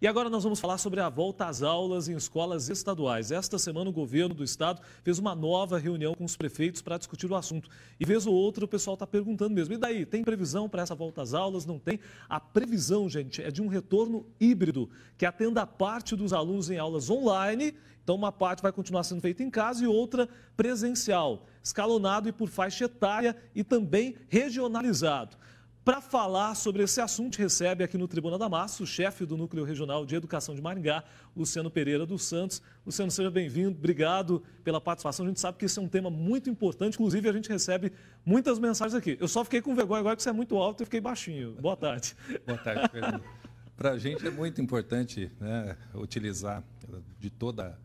E agora nós vamos falar sobre a volta às aulas em escolas estaduais. Esta semana o governo do estado fez uma nova reunião com os prefeitos para discutir o assunto. E vez ou outra o pessoal está perguntando mesmo, e daí, tem previsão para essa volta às aulas? Não tem? A previsão, gente, é de um retorno híbrido, que atenda parte dos alunos em aulas online, então uma parte vai continuar sendo feita em casa e outra presencial, escalonado e por faixa etária e também regionalizado. Para falar sobre esse assunto, recebe aqui no Tribuna da Massa o chefe do Núcleo Regional de Educação de Maringá, Luciano Pereira dos Santos. Luciano, seja bem-vindo, obrigado pela participação. A gente sabe que esse é um tema muito importante, inclusive a gente recebe muitas mensagens aqui. Eu só fiquei com vergonha agora que você é muito alto e fiquei baixinho. Boa tarde. Boa tarde, Fernando. Para a gente é muito importante né, utilizar de toda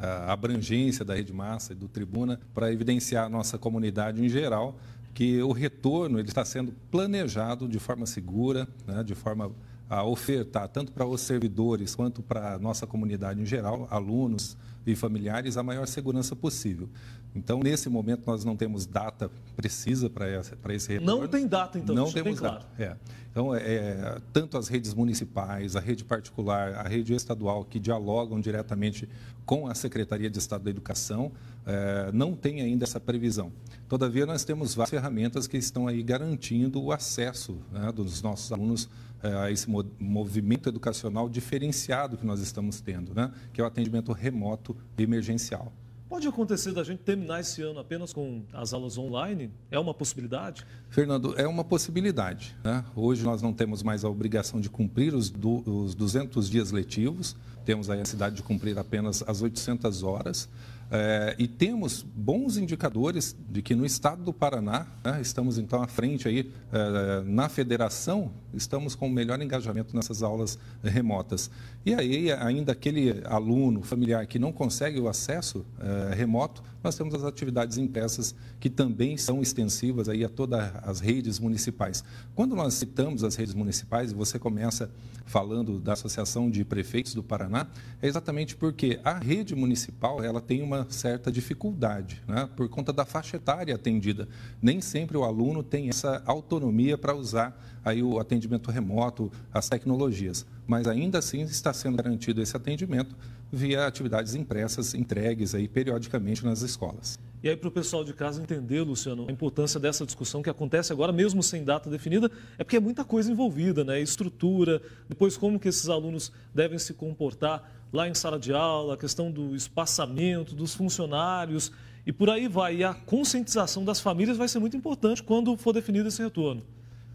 a abrangência da Rede Massa e do Tribuna para evidenciar a nossa comunidade em geral que o retorno ele está sendo planejado de forma segura, né, de forma a ofertar, tanto para os servidores quanto para a nossa comunidade em geral, alunos e familiares, a maior segurança possível. Então, nesse momento, nós não temos data precisa para esse retorno. Não tem data, então, Não temos data, claro. é. Então, é, é, tanto as redes municipais, a rede particular, a rede estadual, que dialogam diretamente com a Secretaria de Estado da Educação, é, não tem ainda essa previsão. Todavia, nós temos várias ferramentas que estão aí garantindo o acesso né, dos nossos alunos é, a esse movimento educacional diferenciado que nós estamos tendo, né? que é o atendimento remoto emergencial. Pode acontecer da gente terminar esse ano apenas com as aulas online? É uma possibilidade? Fernando, é uma possibilidade. Né? Hoje nós não temos mais a obrigação de cumprir os, do, os 200 dias letivos, temos a necessidade de cumprir apenas as 800 horas. É, e temos bons indicadores de que no estado do Paraná, né, estamos então à frente aí é, na federação, estamos com o melhor engajamento nessas aulas remotas. E aí, ainda aquele aluno familiar que não consegue o acesso é, remoto, nós temos as atividades impressas que também são extensivas aí a todas as redes municipais. Quando nós citamos as redes municipais, você começa falando da Associação de Prefeitos do Paraná, é exatamente porque a rede municipal ela tem uma uma certa dificuldade, né? por conta da faixa etária atendida. Nem sempre o aluno tem essa autonomia para usar aí o atendimento remoto, as tecnologias. Mas ainda assim está sendo garantido esse atendimento via atividades impressas entregues aí periodicamente nas escolas. E aí, para o pessoal de casa entender, Luciano, a importância dessa discussão que acontece agora, mesmo sem data definida, é porque é muita coisa envolvida, né? Estrutura, depois como que esses alunos devem se comportar lá em sala de aula, a questão do espaçamento, dos funcionários e por aí vai. E a conscientização das famílias vai ser muito importante quando for definido esse retorno.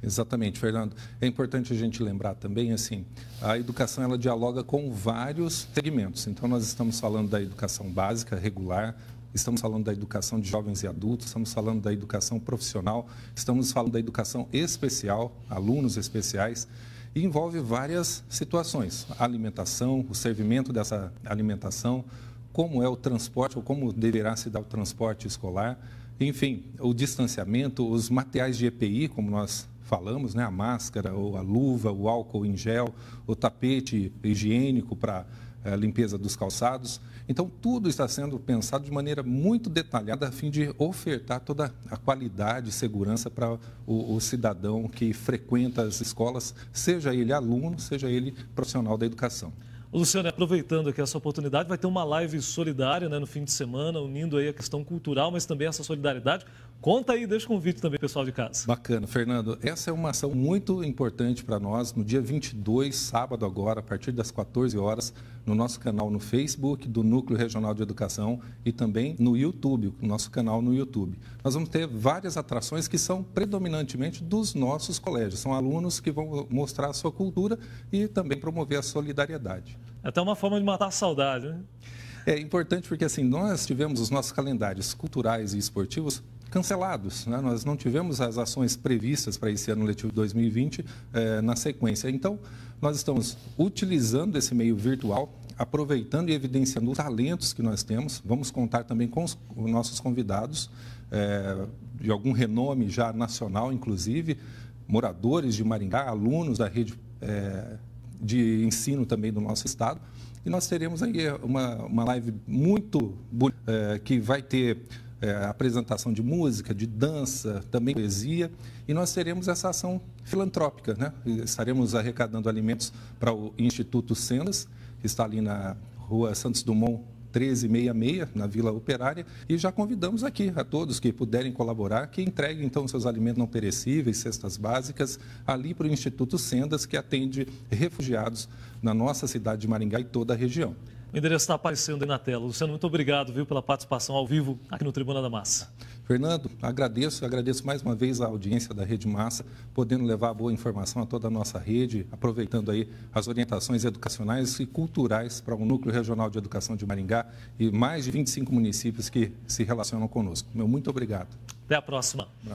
Exatamente, Fernando. É importante a gente lembrar também assim, a educação ela dialoga com vários segmentos. Então nós estamos falando da educação básica regular, estamos falando da educação de jovens e adultos, estamos falando da educação profissional, estamos falando da educação especial, alunos especiais, e envolve várias situações: a alimentação, o servimento dessa alimentação, como é o transporte ou como deverá se dar o transporte escolar, enfim, o distanciamento, os materiais de EPI, como nós falamos, né, a máscara ou a luva, o álcool em gel, o tapete higiênico para a eh, limpeza dos calçados. Então, tudo está sendo pensado de maneira muito detalhada a fim de ofertar toda a qualidade e segurança para o, o, cidadão que frequenta as escolas, seja ele aluno, seja ele profissional da educação. Luciano, aproveitando aqui essa oportunidade, vai ter uma live solidária né, no fim de semana, unindo aí a questão cultural, mas também essa solidariedade Conta aí, deixa o convite também, pessoal de casa. Bacana. Fernando, essa é uma ação muito importante para nós. No dia 22, sábado agora, a partir das 14 horas, no nosso canal no Facebook do Núcleo Regional de Educação e também no YouTube, nosso canal no YouTube. Nós vamos ter várias atrações que são predominantemente dos nossos colégios. São alunos que vão mostrar a sua cultura e também promover a solidariedade. É até uma forma de matar a saudade, né? É importante porque assim, nós tivemos os nossos calendários culturais e esportivos cancelados. Né? Nós não tivemos as ações previstas para esse ano letivo 2020 eh, na sequência. Então, nós estamos utilizando esse meio virtual, aproveitando e evidenciando os talentos que nós temos. Vamos contar também com os, nossos convidados, eh, de algum renome já nacional, inclusive, moradores de Maringá, alunos da rede eh, de ensino também do nosso estado. E nós teremos aí uma, uma live muito bonita, eh, que vai ter é, apresentação de música, de dança, também poesia, e nós teremos essa ação filantrópica. Né? Estaremos arrecadando alimentos para o Instituto Sendas, que está ali na rua Santos Dumont, 1366, na Vila Operária, e já convidamos aqui a todos que puderem colaborar, que entreguem então seus alimentos não perecíveis, cestas básicas, ali para o Instituto Sendas, que atende refugiados na nossa cidade de Maringá e toda a região. O endereço está aparecendo aí na tela. Luciano, muito obrigado viu, pela participação ao vivo aqui no Tribuna da Massa. Fernando, agradeço, agradeço mais uma vez a audiência da Rede Massa, podendo levar boa informação a toda a nossa rede, aproveitando aí as orientações educacionais e culturais para o Núcleo Regional de Educação de Maringá e mais de 25 municípios que se relacionam conosco. Meu muito obrigado. Até a próxima.